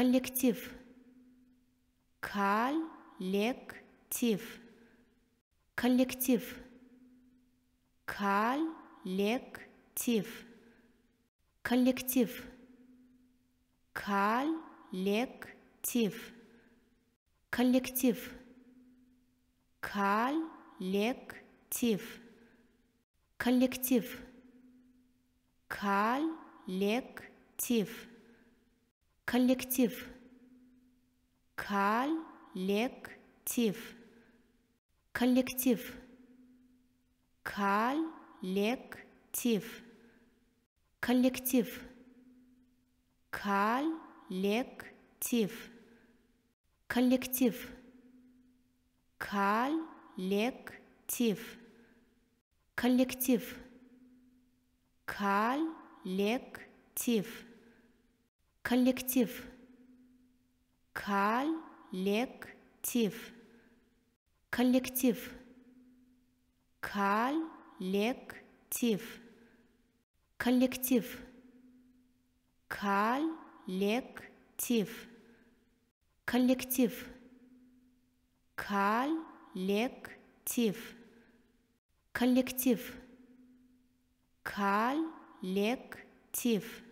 коллектив, коллектив, коллектив, коллектив, коллектив, коллектив, коллектив, коллектив, коллектив, коллектив коллектив, коллектив, коллектив, коллектив, коллектив, коллектив, коллектив, коллектив, коллектив, коллектив коллектив. Коллектив. Коллектив. Коллектив. Коллектив. Коллектив. Коллектив. Коллектив. Коллектив. Коллектив.